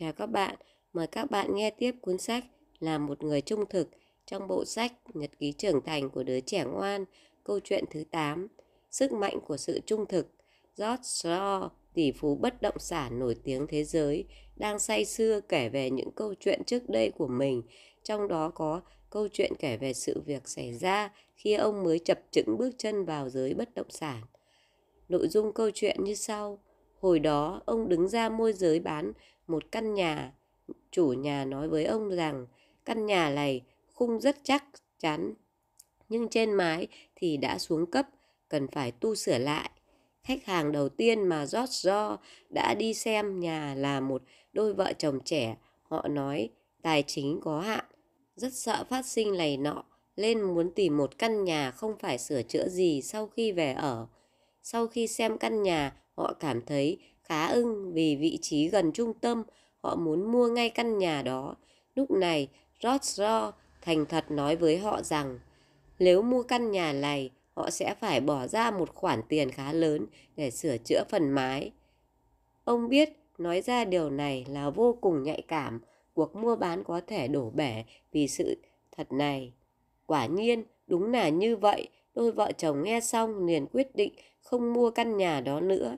Chào các bạn, mời các bạn nghe tiếp cuốn sách Là một người trung thực trong bộ sách Nhật ký trưởng thành của đứa trẻ ngoan, câu chuyện thứ 8, Sức mạnh của sự trung thực. George Shaw, tỷ phú bất động sản nổi tiếng thế giới, đang say sưa kể về những câu chuyện trước đây của mình, trong đó có câu chuyện kể về sự việc xảy ra khi ông mới chập chững bước chân vào giới bất động sản. Nội dung câu chuyện như sau: Hồi đó, ông đứng ra môi giới bán một căn nhà chủ nhà nói với ông rằng căn nhà này khung rất chắc chắn nhưng trên mái thì đã xuống cấp cần phải tu sửa lại khách hàng đầu tiên mà George do đã đi xem nhà là một đôi vợ chồng trẻ họ nói tài chính có hạn rất sợ phát sinh lầy nọ nên muốn tìm một căn nhà không phải sửa chữa gì sau khi về ở sau khi xem căn nhà họ cảm thấy khá ưng vì vị trí gần trung tâm, họ muốn mua ngay căn nhà đó. Lúc này, Rothschild thành thật nói với họ rằng nếu mua căn nhà này, họ sẽ phải bỏ ra một khoản tiền khá lớn để sửa chữa phần mái. Ông biết nói ra điều này là vô cùng nhạy cảm, cuộc mua bán có thể đổ bể vì sự thật này. Quả nhiên, đúng là như vậy, đôi vợ chồng nghe xong liền quyết định không mua căn nhà đó nữa.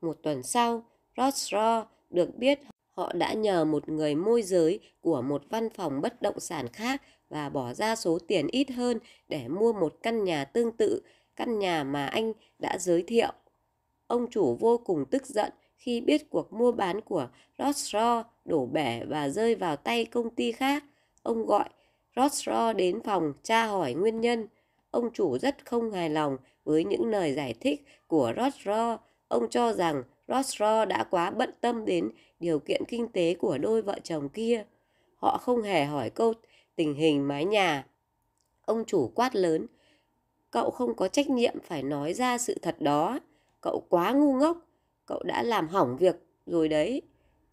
Một tuần sau, Rothschild được biết họ đã nhờ một người môi giới của một văn phòng bất động sản khác và bỏ ra số tiền ít hơn để mua một căn nhà tương tự căn nhà mà anh đã giới thiệu. Ông chủ vô cùng tức giận khi biết cuộc mua bán của Rothschild đổ bể và rơi vào tay công ty khác. Ông gọi Rothschild đến phòng tra hỏi nguyên nhân. Ông chủ rất không hài lòng với những lời giải thích của Rothschild Ông cho rằng Rothschild đã quá bận tâm đến điều kiện kinh tế của đôi vợ chồng kia. Họ không hề hỏi câu tình hình mái nhà. Ông chủ quát lớn, cậu không có trách nhiệm phải nói ra sự thật đó. Cậu quá ngu ngốc, cậu đã làm hỏng việc rồi đấy.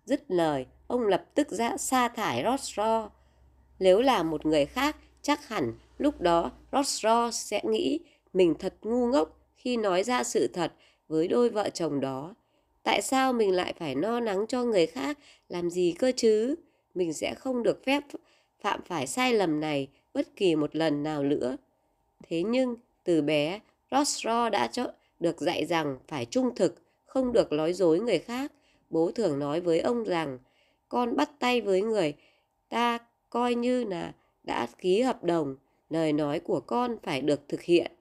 Dứt lời, ông lập tức ra sa thải Rothschild. Nếu là một người khác, chắc hẳn lúc đó Rothschild sẽ nghĩ mình thật ngu ngốc khi nói ra sự thật với đôi vợ chồng đó tại sao mình lại phải no nắng cho người khác làm gì cơ chứ mình sẽ không được phép phạm phải sai lầm này bất kỳ một lần nào nữa thế nhưng từ bé rosro đã cho được dạy rằng phải trung thực không được nói dối người khác bố thường nói với ông rằng con bắt tay với người ta coi như là đã ký hợp đồng lời nói của con phải được thực hiện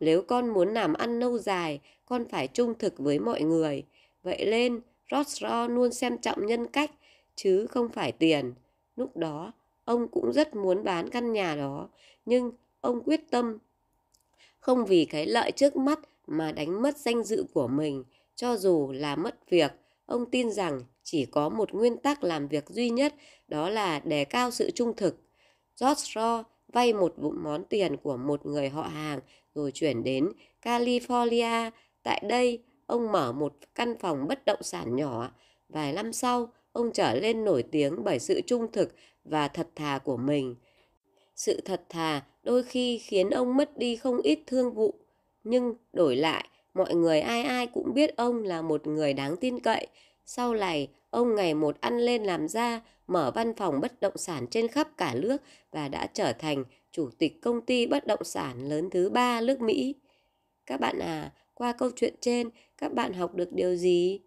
nếu con muốn làm ăn lâu dài, con phải trung thực với mọi người. Vậy nên, Rothschild luôn xem trọng nhân cách, chứ không phải tiền. Lúc đó, ông cũng rất muốn bán căn nhà đó, nhưng ông quyết tâm không vì cái lợi trước mắt mà đánh mất danh dự của mình, cho dù là mất việc, ông tin rằng chỉ có một nguyên tắc làm việc duy nhất, đó là đề cao sự trung thực. George Shaw vay một món tiền của một người họ hàng rồi chuyển đến California. Tại đây, ông mở một căn phòng bất động sản nhỏ. Vài năm sau, ông trở lên nổi tiếng bởi sự trung thực và thật thà của mình. Sự thật thà đôi khi khiến ông mất đi không ít thương vụ, nhưng đổi lại, mọi người ai ai cũng biết ông là một người đáng tin cậy. Sau này, ông ngày một ăn lên làm ra, mở văn phòng bất động sản trên khắp cả nước và đã trở thành chủ tịch công ty bất động sản lớn thứ ba nước Mỹ. Các bạn à, qua câu chuyện trên, các bạn học được điều gì?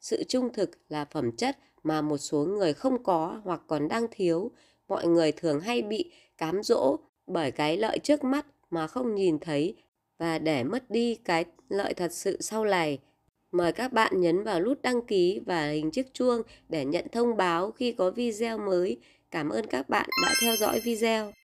Sự trung thực là phẩm chất mà một số người không có hoặc còn đang thiếu. Mọi người thường hay bị cám dỗ bởi cái lợi trước mắt mà không nhìn thấy và để mất đi cái lợi thật sự sau này. Mời các bạn nhấn vào nút đăng ký và hình chiếc chuông để nhận thông báo khi có video mới. Cảm ơn các bạn đã theo dõi video.